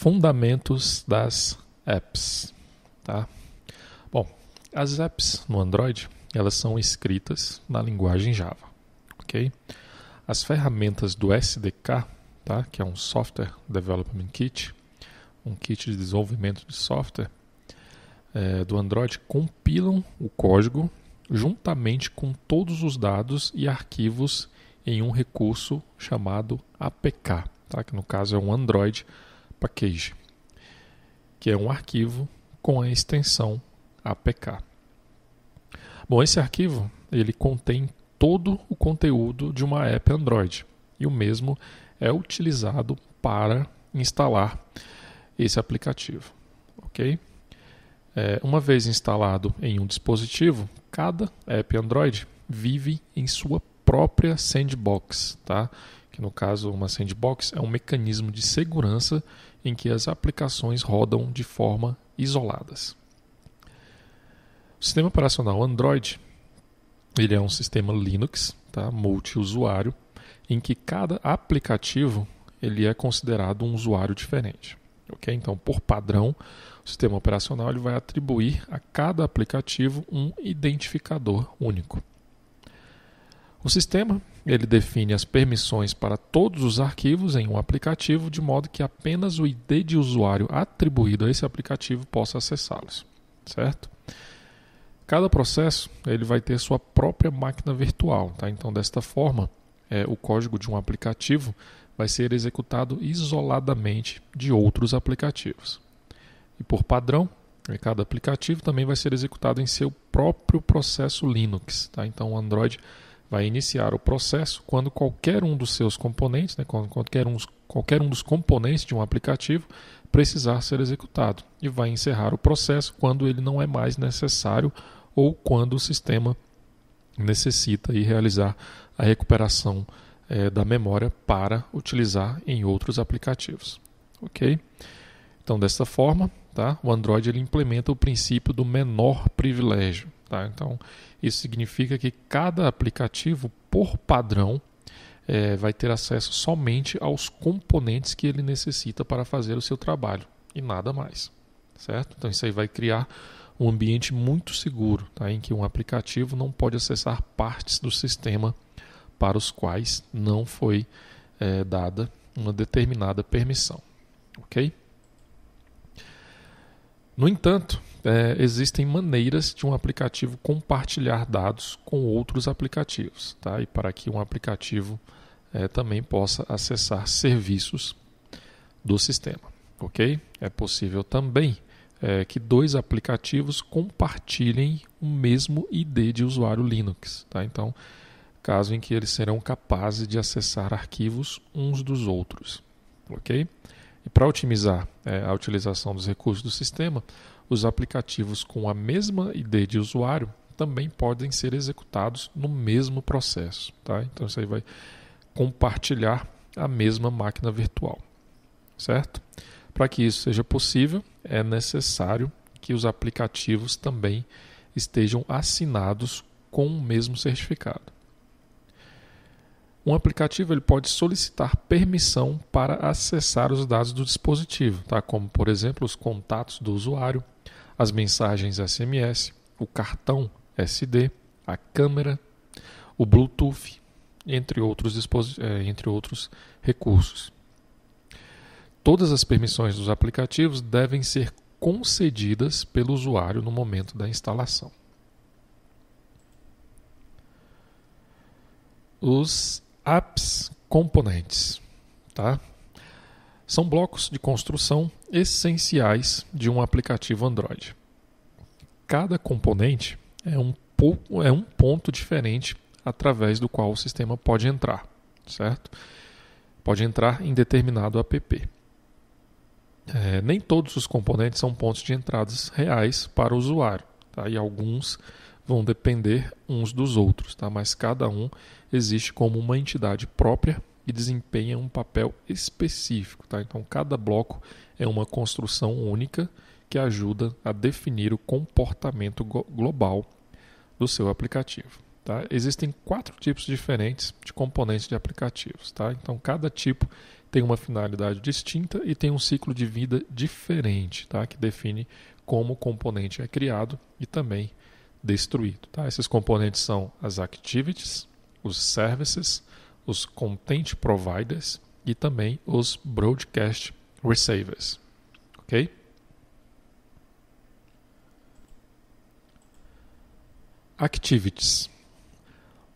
fundamentos das apps. Tá? Bom, as apps no Android elas são escritas na linguagem Java. Okay? As ferramentas do SDK, tá? que é um Software Development Kit, um kit de desenvolvimento de software é, do Android, compilam o código juntamente com todos os dados e arquivos em um recurso chamado APK, tá? que no caso é um Android package, que é um arquivo com a extensão APK. Bom, esse arquivo ele contém todo o conteúdo de uma app Android e o mesmo é utilizado para instalar esse aplicativo, ok? É, uma vez instalado em um dispositivo, cada app Android vive em sua própria sandbox, tá? que no caso uma sandbox é um mecanismo de segurança em que as aplicações rodam de forma isoladas. O sistema operacional Android ele é um sistema Linux, tá? multiusuário, em que cada aplicativo ele é considerado um usuário diferente. Okay? Então, por padrão, o sistema operacional ele vai atribuir a cada aplicativo um identificador único. O sistema ele define as permissões para todos os arquivos em um aplicativo, de modo que apenas o ID de usuário atribuído a esse aplicativo possa acessá-los, certo? Cada processo ele vai ter sua própria máquina virtual, tá? Então, desta forma, é, o código de um aplicativo vai ser executado isoladamente de outros aplicativos. E por padrão, é, cada aplicativo também vai ser executado em seu próprio processo Linux, tá? Então, o Android vai iniciar o processo quando qualquer um dos seus componentes, né, qualquer, um, qualquer um dos componentes de um aplicativo precisar ser executado e vai encerrar o processo quando ele não é mais necessário ou quando o sistema necessita e realizar a recuperação é, da memória para utilizar em outros aplicativos, ok? Então dessa forma, tá? O Android ele implementa o princípio do menor privilégio. Tá? Então, isso significa que cada aplicativo, por padrão, é, vai ter acesso somente aos componentes que ele necessita para fazer o seu trabalho e nada mais. Certo? Então, isso aí vai criar um ambiente muito seguro, tá? em que um aplicativo não pode acessar partes do sistema para os quais não foi é, dada uma determinada permissão. Ok? No entanto, é, existem maneiras de um aplicativo compartilhar dados com outros aplicativos, tá? E para que um aplicativo é, também possa acessar serviços do sistema, ok? É possível também é, que dois aplicativos compartilhem o mesmo ID de usuário Linux, tá? Então, caso em que eles serão capazes de acessar arquivos uns dos outros, ok? E para otimizar é, a utilização dos recursos do sistema, os aplicativos com a mesma ID de usuário também podem ser executados no mesmo processo. Tá? Então isso aí vai compartilhar a mesma máquina virtual. Certo? Para que isso seja possível, é necessário que os aplicativos também estejam assinados com o mesmo certificado. Um aplicativo ele pode solicitar permissão para acessar os dados do dispositivo, tá? como, por exemplo, os contatos do usuário, as mensagens SMS, o cartão SD, a câmera, o Bluetooth, entre outros, eh, entre outros recursos. Todas as permissões dos aplicativos devem ser concedidas pelo usuário no momento da instalação. Os apps componentes, tá? São blocos de construção essenciais de um aplicativo Android. Cada componente é um, pouco, é um ponto diferente através do qual o sistema pode entrar, certo? Pode entrar em determinado app. É, nem todos os componentes são pontos de entradas reais para o usuário, tá? e alguns vão depender uns dos outros, tá? mas cada um existe como uma entidade própria e um papel específico. Tá? Então, cada bloco é uma construção única que ajuda a definir o comportamento global do seu aplicativo. Tá? Existem quatro tipos diferentes de componentes de aplicativos. Tá? Então, cada tipo tem uma finalidade distinta e tem um ciclo de vida diferente, tá? que define como o componente é criado e também destruído. Tá? Esses componentes são as activities, os services, os content providers e também os broadcast receivers. Ok? Activities.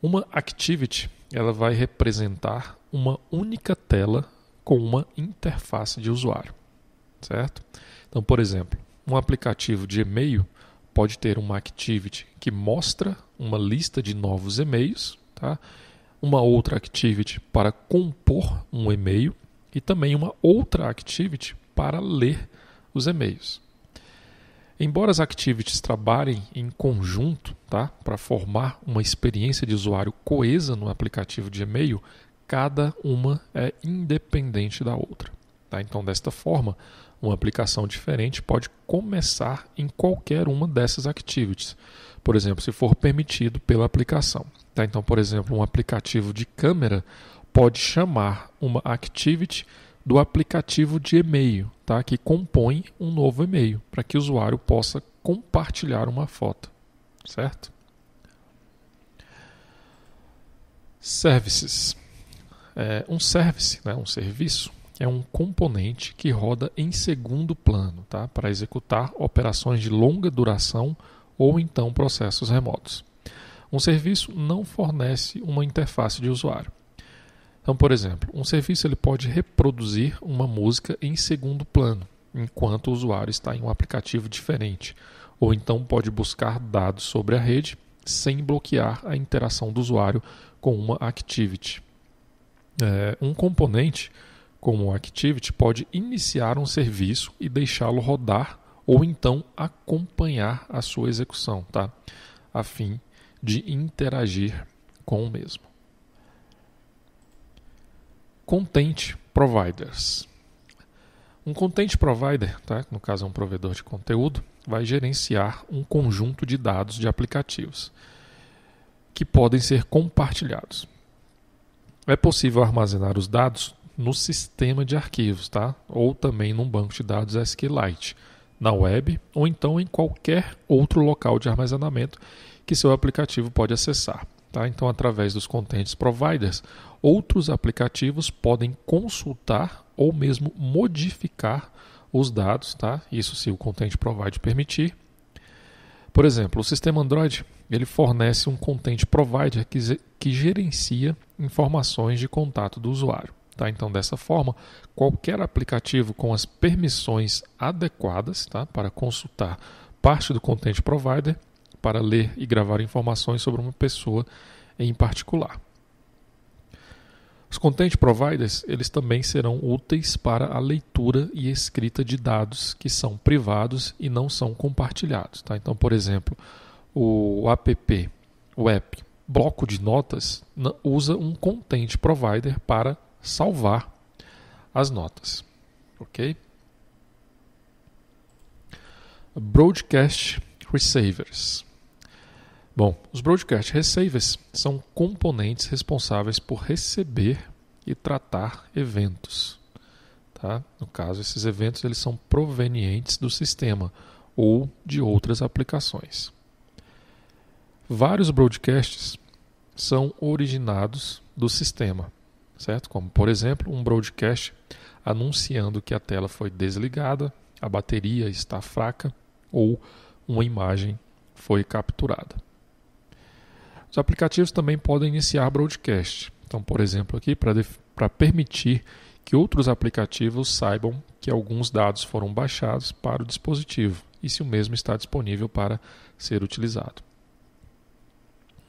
Uma activity ela vai representar uma única tela com uma interface de usuário, certo? Então, por exemplo, um aplicativo de e-mail pode ter uma activity que mostra uma lista de novos e-mails, tá? uma outra activity para compor um e-mail e também uma outra activity para ler os e-mails. Embora as activities trabalhem em conjunto tá, para formar uma experiência de usuário coesa no aplicativo de e-mail, cada uma é independente da outra. Tá? Então, desta forma, uma aplicação diferente pode começar em qualquer uma dessas activities, por exemplo, se for permitido pela aplicação. Tá? Então, por exemplo, um aplicativo de câmera pode chamar uma activity do aplicativo de e-mail, tá? que compõe um novo e-mail, para que o usuário possa compartilhar uma foto. Certo? Services. É, um service, né, um serviço, é um componente que roda em segundo plano tá? para executar operações de longa duração ou então processos remotos. Um serviço não fornece uma interface de usuário. Então, por exemplo, um serviço ele pode reproduzir uma música em segundo plano, enquanto o usuário está em um aplicativo diferente, ou então pode buscar dados sobre a rede sem bloquear a interação do usuário com uma activity. É, um componente como o Activity pode iniciar um serviço e deixá-lo rodar ou então acompanhar a sua execução, tá? A fim de interagir com o mesmo. Content providers. Um content provider, tá? no caso é um provedor de conteúdo, vai gerenciar um conjunto de dados de aplicativos que podem ser compartilhados. É possível armazenar os dados no sistema de arquivos, tá? ou também num banco de dados SQLite na web ou então em qualquer outro local de armazenamento que seu aplicativo pode acessar. Tá? Então, através dos content providers, outros aplicativos podem consultar ou mesmo modificar os dados, tá? Isso se o content provider permitir. Por exemplo, o sistema Android ele fornece um content provider que, que gerencia informações de contato do usuário. Tá? Então, dessa forma, qualquer aplicativo com as permissões adequadas tá? para consultar parte do content provider, para ler e gravar informações sobre uma pessoa em particular. Os content providers, eles também serão úteis para a leitura e escrita de dados que são privados e não são compartilhados. Tá? Então, por exemplo, o app, o app bloco de notas usa um content provider para salvar as notas, ok? Broadcast Receivers. Bom, os Broadcast Receivers são componentes responsáveis por receber e tratar eventos. Tá? No caso, esses eventos eles são provenientes do sistema ou de outras aplicações. Vários broadcasts são originados do sistema, certo? Como, por exemplo, um broadcast anunciando que a tela foi desligada, a bateria está fraca ou uma imagem foi capturada. Os aplicativos também podem iniciar broadcast. Então, por exemplo, aqui para permitir que outros aplicativos saibam que alguns dados foram baixados para o dispositivo e se o mesmo está disponível para ser utilizado.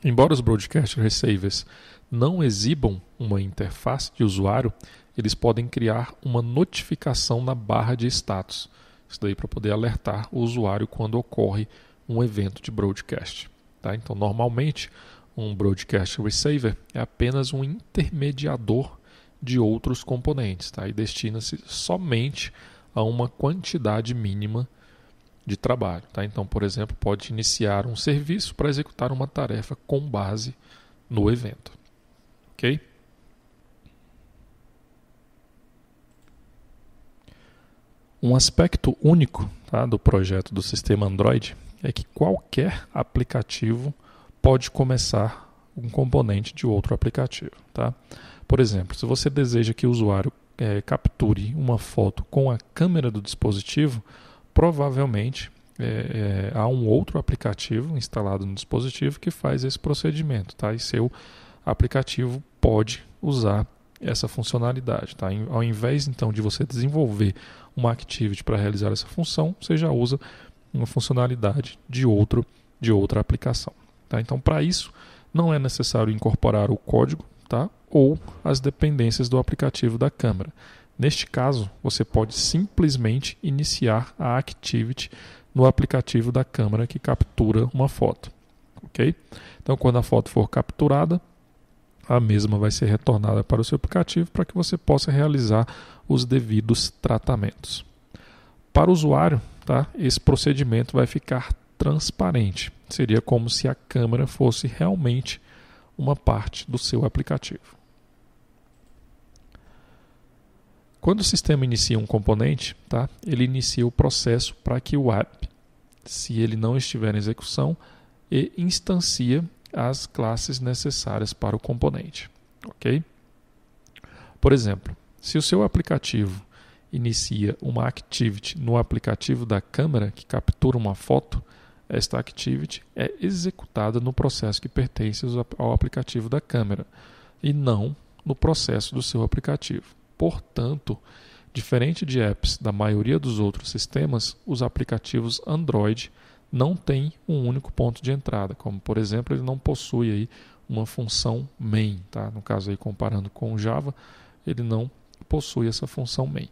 Embora os broadcast receivers não exibam uma interface de usuário, eles podem criar uma notificação na barra de status. Isso daí para poder alertar o usuário quando ocorre um evento de broadcast. Tá? Então, normalmente, um broadcast receiver é apenas um intermediador de outros componentes tá? e destina-se somente a uma quantidade mínima de trabalho. Tá? Então, por exemplo, pode iniciar um serviço para executar uma tarefa com base no evento. Ok? Um aspecto único tá, do projeto do sistema Android é que qualquer aplicativo pode começar um componente de outro aplicativo. Tá? Por exemplo, se você deseja que o usuário é, capture uma foto com a câmera do dispositivo, provavelmente é, é, há um outro aplicativo instalado no dispositivo que faz esse procedimento, tá? E seu aplicativo pode usar essa funcionalidade, tá? Ao invés então de você desenvolver uma activity para realizar essa função, você já usa uma funcionalidade de outro de outra aplicação, tá? Então para isso não é necessário incorporar o código, tá? Ou as dependências do aplicativo da câmera. Neste caso, você pode simplesmente iniciar a Activity no aplicativo da câmera que captura uma foto. Ok? Então, quando a foto for capturada, a mesma vai ser retornada para o seu aplicativo para que você possa realizar os devidos tratamentos. Para o usuário, tá? esse procedimento vai ficar transparente. Seria como se a câmera fosse realmente uma parte do seu aplicativo. Quando o sistema inicia um componente, tá? ele inicia o processo para que o app, se ele não estiver em execução, instancia as classes necessárias para o componente. Ok? Por exemplo, se o seu aplicativo inicia uma activity no aplicativo da câmera que captura uma foto, esta activity é executada no processo que pertence ao aplicativo da câmera e não no processo do seu aplicativo. Portanto, diferente de apps da maioria dos outros sistemas, os aplicativos Android não têm um único ponto de entrada, como por exemplo, ele não possui aí uma função main, tá? No caso aí comparando com o Java, ele não possui essa função main.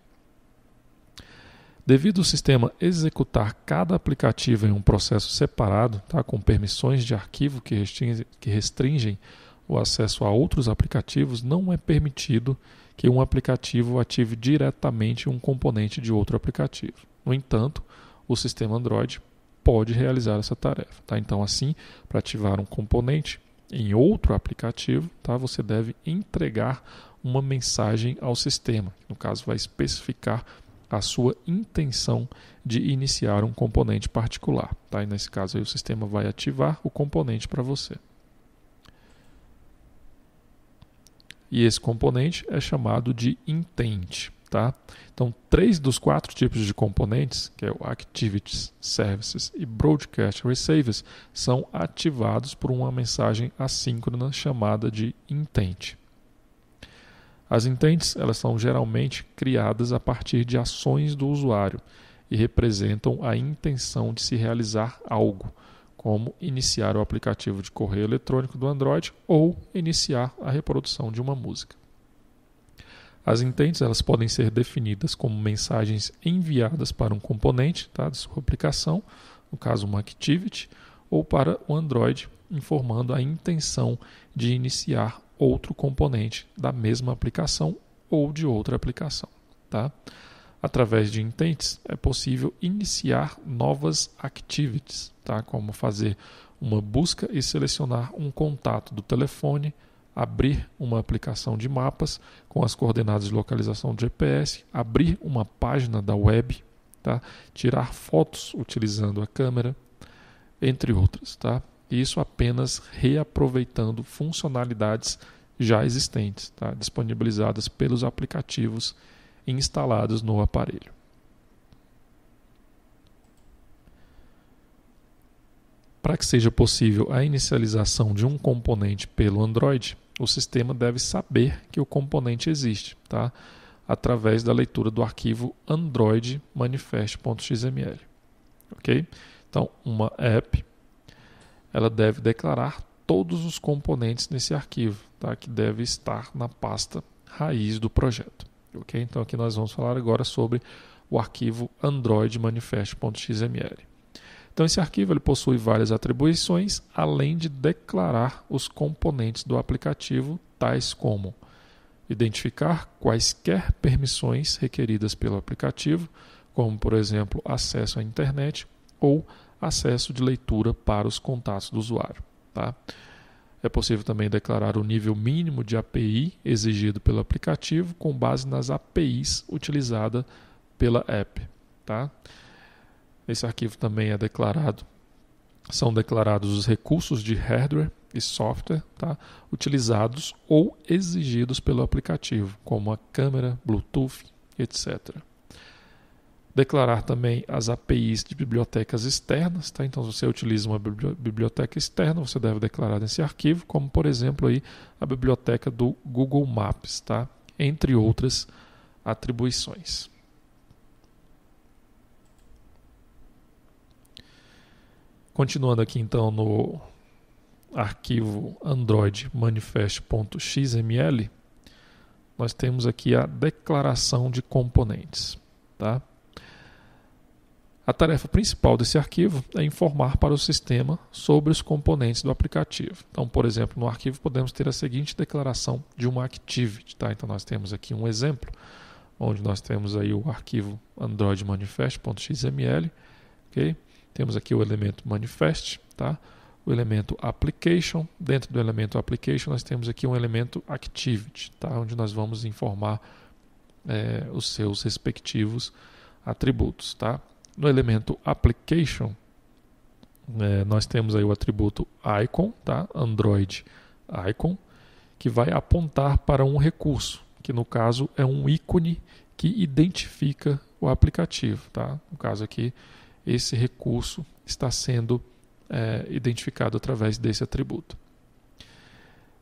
Devido o sistema executar cada aplicativo em um processo separado, tá, com permissões de arquivo que restringem, que restringem o acesso a outros aplicativos, não é permitido que um aplicativo ative diretamente um componente de outro aplicativo. No entanto, o sistema Android pode realizar essa tarefa. Tá? Então, assim, para ativar um componente em outro aplicativo, tá? você deve entregar uma mensagem ao sistema, no caso, vai especificar a sua intenção de iniciar um componente particular. Tá? E nesse caso, aí, o sistema vai ativar o componente para você. e esse componente é chamado de Intente, Tá? Então, três dos quatro tipos de componentes, que é o Activities, Services e Broadcast Receivers, são ativados por uma mensagem assíncrona chamada de Intente. As intents elas são geralmente criadas a partir de ações do usuário e representam a intenção de se realizar algo, como iniciar o aplicativo de correio eletrônico do Android ou iniciar a reprodução de uma música. As intents elas podem ser definidas como mensagens enviadas para um componente tá, de sua aplicação, no caso uma Activity, ou para o Android, informando a intenção de iniciar outro componente da mesma aplicação ou de outra aplicação. Tá? Através de intents é possível iniciar novas activities, tá? como fazer uma busca e selecionar um contato do telefone, abrir uma aplicação de mapas com as coordenadas de localização do GPS, abrir uma página da web, tá? tirar fotos utilizando a câmera, entre outras. Tá? Isso apenas reaproveitando funcionalidades já existentes, tá? disponibilizadas pelos aplicativos instalados no aparelho. Para que seja possível a inicialização de um componente pelo Android, o sistema deve saber que o componente existe, tá? através da leitura do arquivo Android manifest.xml. Ok? Então, uma app ela deve declarar todos os componentes nesse arquivo, tá? que deve estar na pasta raiz do projeto. Ok? Então aqui nós vamos falar agora sobre o arquivo Android Manifest.xml. Então esse arquivo ele possui várias atribuições, além de declarar os componentes do aplicativo, tais como identificar quaisquer permissões requeridas pelo aplicativo, como por exemplo acesso à internet ou acesso de leitura para os contatos do usuário. Tá? É possível também declarar o nível mínimo de API exigido pelo aplicativo com base nas APIs utilizadas pela app. Tá? Esse arquivo também é declarado. São declarados os recursos de hardware e software tá? utilizados ou exigidos pelo aplicativo, como a câmera, Bluetooth, etc declarar também as APIs de bibliotecas externas. Tá? Então, se você utiliza uma biblioteca externa, você deve declarar nesse arquivo, como por exemplo aí, a biblioteca do Google Maps, tá? entre outras atribuições. Continuando aqui então no arquivo Android manifest.xml, nós temos aqui a declaração de componentes. Tá? A tarefa principal desse arquivo é informar para o sistema sobre os componentes do aplicativo. Então, por exemplo, no arquivo podemos ter a seguinte declaração de uma activity. Tá? Então, nós temos aqui um exemplo, onde nós temos aí o arquivo AndroidManifest.xml. Okay? Temos aqui o elemento manifest, tá? o elemento application. Dentro do elemento application, nós temos aqui um elemento activity, tá? onde nós vamos informar é, os seus respectivos atributos. Tá? No elemento application, é, nós temos aí o atributo icon, tá? Android icon, que vai apontar para um recurso, que no caso é um ícone que identifica o aplicativo, tá? No caso aqui, esse recurso está sendo é, identificado através desse atributo.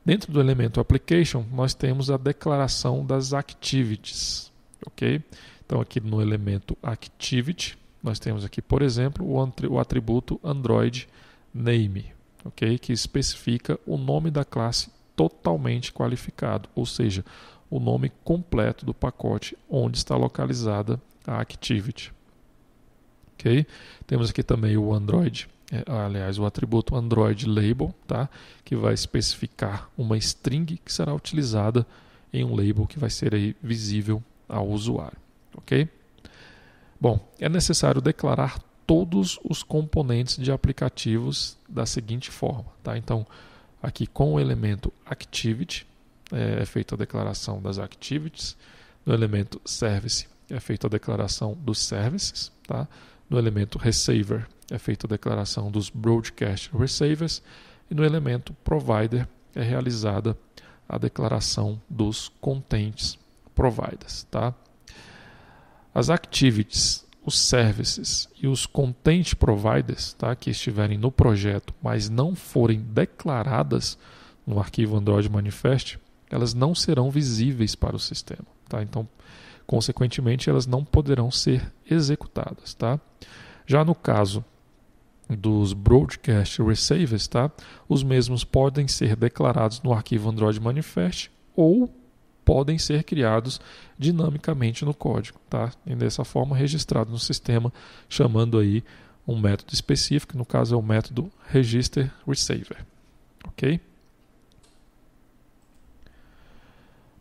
Dentro do elemento application, nós temos a declaração das activities, ok? Então aqui no elemento activity, nós temos aqui, por exemplo, o atributo Android Name, okay? que especifica o nome da classe totalmente qualificado, ou seja, o nome completo do pacote onde está localizada a Activity. Okay? Temos aqui também o Android, é, aliás, o atributo Android Label, tá? que vai especificar uma string que será utilizada em um label que vai ser aí visível ao usuário. ok? Bom, é necessário declarar todos os componentes de aplicativos da seguinte forma. Tá? Então, aqui com o elemento Activity, é, é feita a declaração das Activities. No elemento Service, é feita a declaração dos Services. Tá? No elemento Receiver, é feita a declaração dos Broadcast Receivers. E no elemento Provider, é realizada a declaração dos Contents Providers. Tá? As activities, os services e os content providers tá, que estiverem no projeto, mas não forem declaradas no arquivo Android Manifest, elas não serão visíveis para o sistema. Tá? Então, consequentemente, elas não poderão ser executadas. Tá? Já no caso dos broadcast receivers, tá? os mesmos podem ser declarados no arquivo Android Manifest ou podem ser criados dinamicamente no código, tá? E dessa forma registrado no sistema, chamando aí um método específico, no caso é o método register receiver, ok?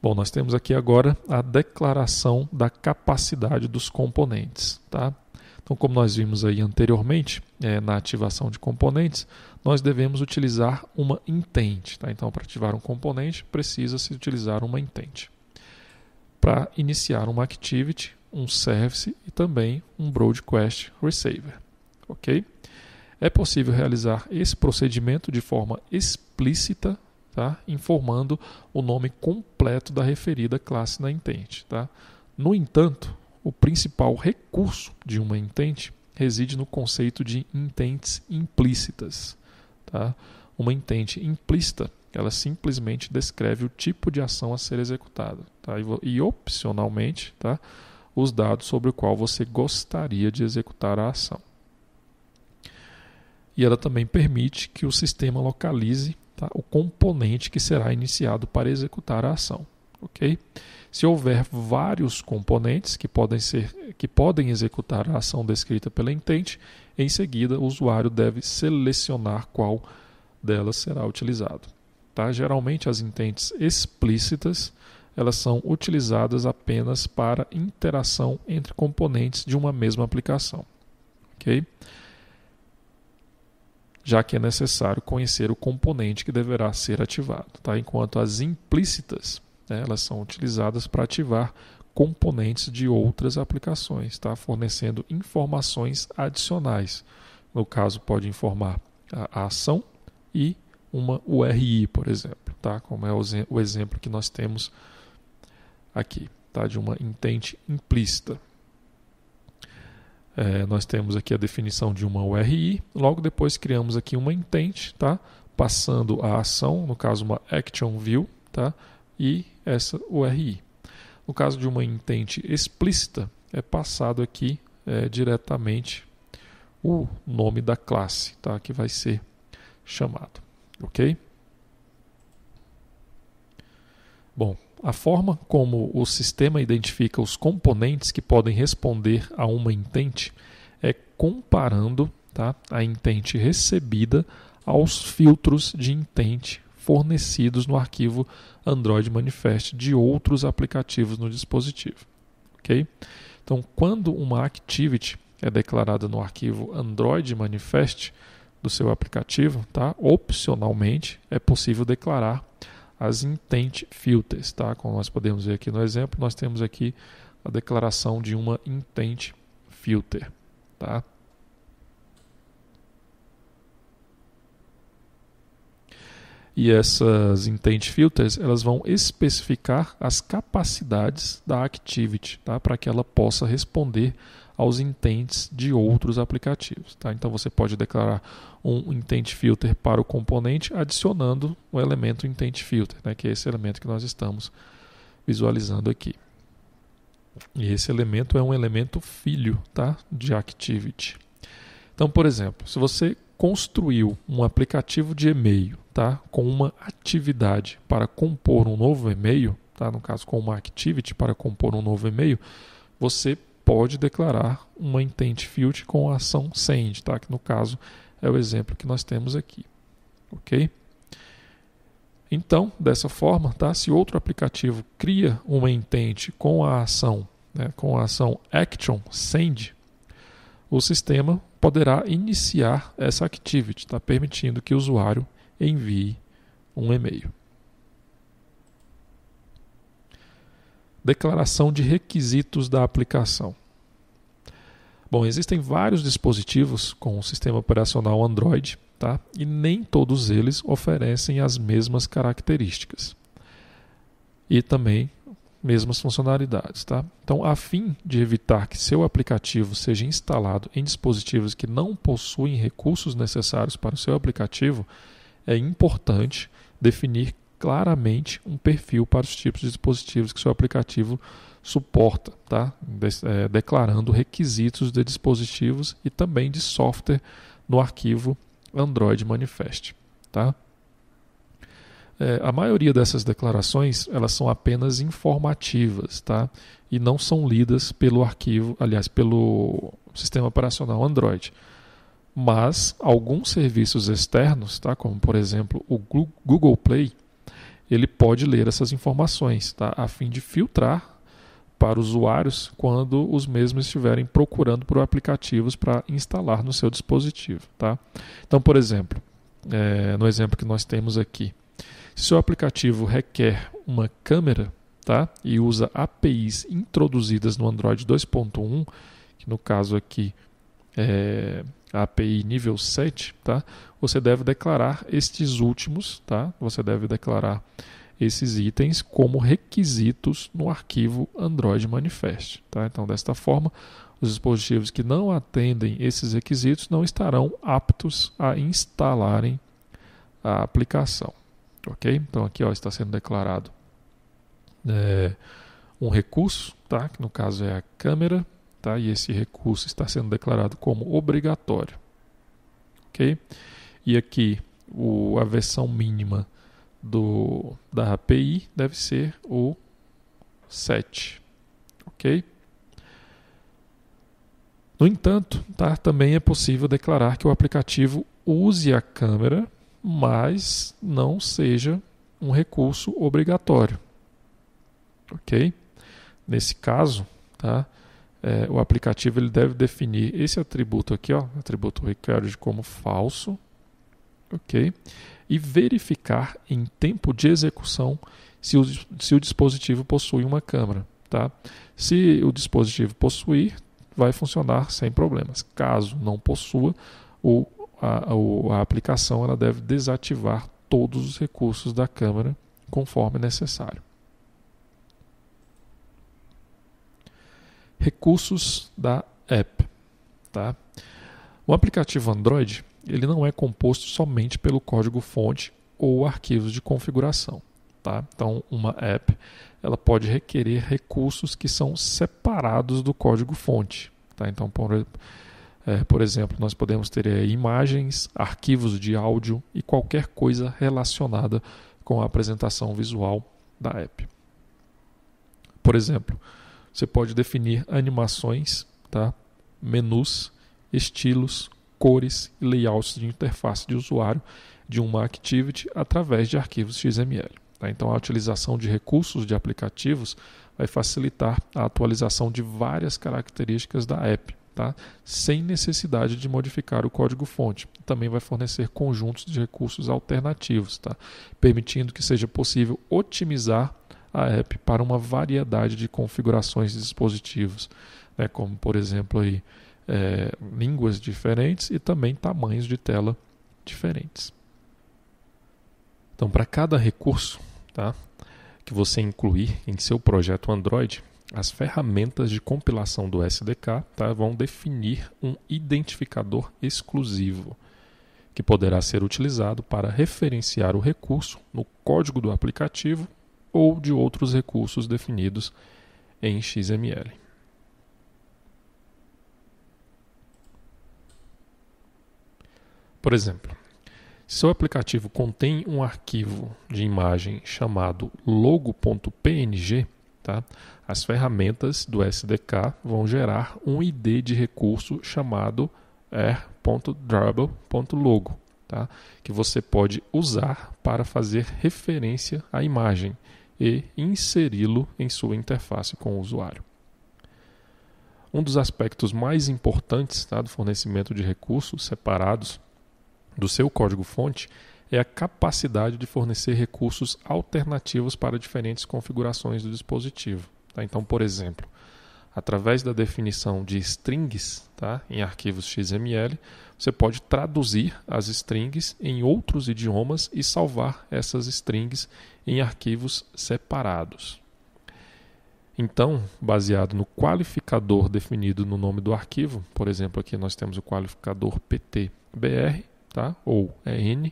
Bom, nós temos aqui agora a declaração da capacidade dos componentes, tá? Então, como nós vimos aí anteriormente, é, na ativação de componentes, nós devemos utilizar uma intent. Tá? Então, para ativar um componente, precisa-se utilizar uma intent. Para iniciar uma activity, um service e também um broadcast receiver. Ok? É possível realizar esse procedimento de forma explícita, tá? informando o nome completo da referida classe na intent. Tá? No entanto, o principal recurso de uma intente reside no conceito de intentes implícitas. Tá? Uma intente implícita ela simplesmente descreve o tipo de ação a ser executada tá? e, e, opcionalmente, tá? os dados sobre o qual você gostaria de executar a ação. E ela também permite que o sistema localize tá? o componente que será iniciado para executar a ação ok? Se houver vários componentes que podem, ser, que podem executar a ação descrita pela intente, em seguida o usuário deve selecionar qual delas será utilizado. Tá? Geralmente as intentes explícitas elas são utilizadas apenas para interação entre componentes de uma mesma aplicação, ok? Já que é necessário conhecer o componente que deverá ser ativado, tá? Enquanto as implícitas né? Elas são utilizadas para ativar componentes de outras aplicações, tá? fornecendo informações adicionais. No caso, pode informar a, a ação e uma URI, por exemplo, tá? como é o, o exemplo que nós temos aqui, tá? de uma intent implícita. É, nós temos aqui a definição de uma URI, logo depois criamos aqui uma intent, tá? passando a ação, no caso uma action view, tá? e essa URI. No caso de uma intente explícita, é passado aqui é, diretamente o nome da classe tá? que vai ser chamado. Ok? Bom, a forma como o sistema identifica os componentes que podem responder a uma intente é comparando tá, a intente recebida aos filtros de intente fornecidos no arquivo Android Manifest de outros aplicativos no dispositivo. Okay? Então, quando uma activity é declarada no arquivo Android Manifest do seu aplicativo, tá? opcionalmente é possível declarar as intent filters. Tá? Como nós podemos ver aqui no exemplo, nós temos aqui a declaração de uma intent filter. Tá? E essas intent filters elas vão especificar as capacidades da activity tá? para que ela possa responder aos intents de outros aplicativos. Tá? Então você pode declarar um intent filter para o componente adicionando o elemento intent filter, né? que é esse elemento que nós estamos visualizando aqui. E esse elemento é um elemento filho tá? de activity. Então, por exemplo, se você construiu um aplicativo de e-mail tá? com uma atividade para compor um novo e-mail, tá? no caso, com uma activity para compor um novo e-mail, você pode declarar uma intent field com a ação send, tá? que no caso é o exemplo que nós temos aqui. ok? Então, dessa forma, tá? se outro aplicativo cria uma intent com a ação, né? com a ação action send, o sistema poderá iniciar essa activity, tá? permitindo que o usuário envie um e-mail. Declaração de requisitos da aplicação. Bom, existem vários dispositivos com o sistema operacional Android, tá? E nem todos eles oferecem as mesmas características. E também mesmas funcionalidades. Tá? Então, a fim de evitar que seu aplicativo seja instalado em dispositivos que não possuem recursos necessários para o seu aplicativo, é importante definir claramente um perfil para os tipos de dispositivos que seu aplicativo suporta, tá? De é, declarando requisitos de dispositivos e também de software no arquivo Android Manifest. Tá? É, a maioria dessas declarações elas são apenas informativas, tá? E não são lidas pelo arquivo, aliás, pelo sistema operacional Android. Mas alguns serviços externos, tá? Como por exemplo o Google Play, ele pode ler essas informações, tá? A fim de filtrar para usuários quando os mesmos estiverem procurando por aplicativos para instalar no seu dispositivo. Tá? Então, por exemplo, é, no exemplo que nós temos aqui, se seu aplicativo requer uma câmera tá? e usa APIs introduzidas no Android 2.1, que no caso aqui é a API nível 7, tá? você deve declarar estes últimos, tá? você deve declarar esses itens como requisitos no arquivo Android Manifest. Tá? Então, desta forma, os dispositivos que não atendem esses requisitos não estarão aptos a instalarem a aplicação. Ok? Então aqui ó, está sendo declarado é, um recurso, tá? que no caso é a câmera, tá? e esse recurso está sendo declarado como obrigatório. Ok? E aqui o, a versão mínima do, da API deve ser o 7. Ok? No entanto, tá, também é possível declarar que o aplicativo use a câmera mas não seja um recurso obrigatório. Ok? Nesse caso, tá? É, o aplicativo ele deve definir esse atributo aqui, ó, atributo required como falso, ok? E verificar em tempo de execução se o, se o dispositivo possui uma câmera, tá? Se o dispositivo possuir, vai funcionar sem problemas. Caso não possua, o a, a aplicação ela deve desativar todos os recursos da câmera conforme necessário. Recursos da app, tá? O aplicativo Android ele não é composto somente pelo código-fonte ou arquivos de configuração. Tá? Então, uma app ela pode requerer recursos que são separados do código-fonte. Tá? Então, por exemplo, é, por exemplo, nós podemos ter é, imagens, arquivos de áudio e qualquer coisa relacionada com a apresentação visual da app. Por exemplo, você pode definir animações, tá? menus, estilos, cores e layouts de interface de usuário de uma Activity através de arquivos XML. Tá? Então, a utilização de recursos de aplicativos vai facilitar a atualização de várias características da app tá? sem necessidade de modificar o código-fonte. Também vai fornecer conjuntos de recursos alternativos, tá? permitindo que seja possível otimizar a app para uma variedade de configurações de dispositivos, né? como, por exemplo, aí, é, línguas diferentes e também tamanhos de tela diferentes. Então, para cada recurso tá? que você incluir em seu projeto Android, as ferramentas de compilação do SDK tá, vão definir um identificador exclusivo, que poderá ser utilizado para referenciar o recurso no código do aplicativo ou de outros recursos definidos em XML. Por exemplo, se seu aplicativo contém um arquivo de imagem chamado logo.png, Tá? As ferramentas do SDK vão gerar um ID de recurso chamado r.drawable.logo, tá? que você pode usar para fazer referência à imagem e inseri-lo em sua interface com o usuário. Um dos aspectos mais importantes tá, do fornecimento de recursos separados do seu código-fonte é a capacidade de fornecer recursos alternativos para diferentes configurações do dispositivo. Tá? Então, por exemplo, através da definição de strings tá? em arquivos XML, você pode traduzir as strings em outros idiomas e salvar essas strings em arquivos separados. Então, baseado no qualificador definido no nome do arquivo, por exemplo, aqui nós temos o qualificador PTBR tá? ou EN,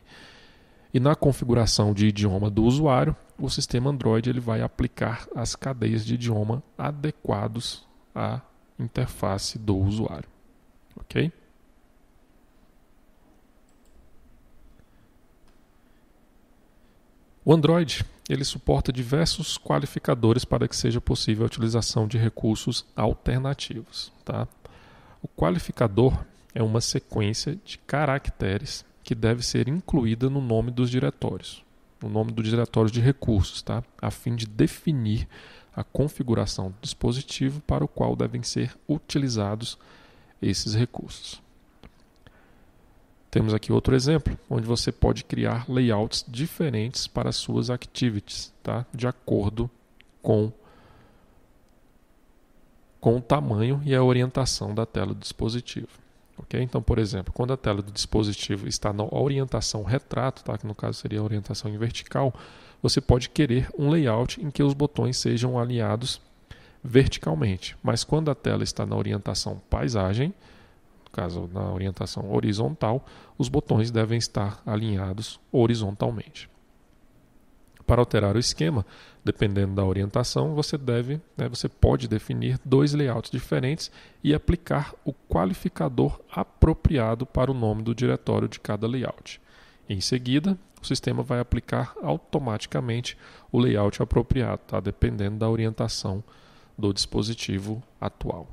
e na configuração de idioma do usuário, o sistema Android ele vai aplicar as cadeias de idioma adequados à interface do usuário. Ok? O Android ele suporta diversos qualificadores para que seja possível a utilização de recursos alternativos. Tá? O qualificador é uma sequência de caracteres que deve ser incluída no nome dos diretórios, no nome dos diretórios de recursos, tá? a fim de definir a configuração do dispositivo para o qual devem ser utilizados esses recursos. Temos aqui outro exemplo, onde você pode criar layouts diferentes para suas activities, tá? de acordo com, com o tamanho e a orientação da tela do dispositivo. Okay? Então, por exemplo, quando a tela do dispositivo está na orientação retrato, tá? que no caso seria a orientação em vertical, você pode querer um layout em que os botões sejam alinhados verticalmente. Mas quando a tela está na orientação paisagem, no caso na orientação horizontal, os botões devem estar alinhados horizontalmente. Para alterar o esquema, Dependendo da orientação, você deve, né, você pode definir dois layouts diferentes e aplicar o qualificador apropriado para o nome do diretório de cada layout. Em seguida, o sistema vai aplicar automaticamente o layout apropriado, tá? dependendo da orientação do dispositivo atual.